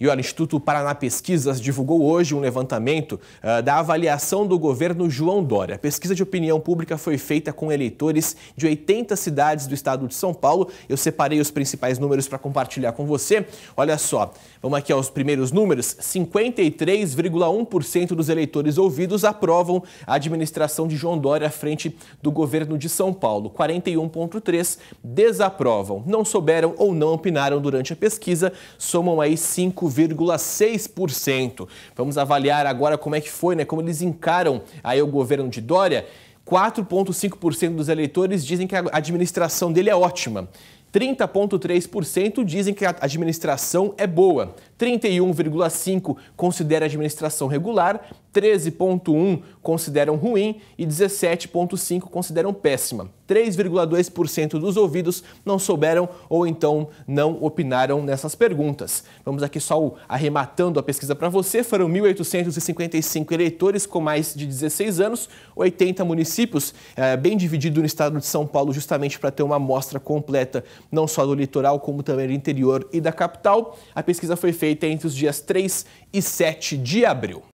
E o Instituto Paraná Pesquisas divulgou hoje um levantamento uh, da avaliação do governo João Dória. A pesquisa de opinião pública foi feita com eleitores de 80 cidades do estado de São Paulo. Eu separei os principais números para compartilhar com você. Olha só, vamos aqui aos primeiros números: 53,1% dos eleitores ouvidos aprovam a administração de João Dória à frente do governo de São Paulo. 41,3% desaprovam. Não souberam ou não opinaram durante a pesquisa, somam aí 5 5,6%. Vamos avaliar agora como é que foi, né? Como eles encaram aí o governo de Dória. 4,5% dos eleitores dizem que a administração dele é ótima. 30,3% dizem que a administração é boa, 31,5% considera a administração regular, 13,1% consideram ruim e 17,5% consideram péssima. 3,2% dos ouvidos não souberam ou então não opinaram nessas perguntas. Vamos aqui só arrematando a pesquisa para você. Foram 1.855 eleitores com mais de 16 anos, 80 municípios, eh, bem dividido no estado de São Paulo, justamente para ter uma amostra completa não só do litoral, como também do interior e da capital. A pesquisa foi feita entre os dias 3 e 7 de abril.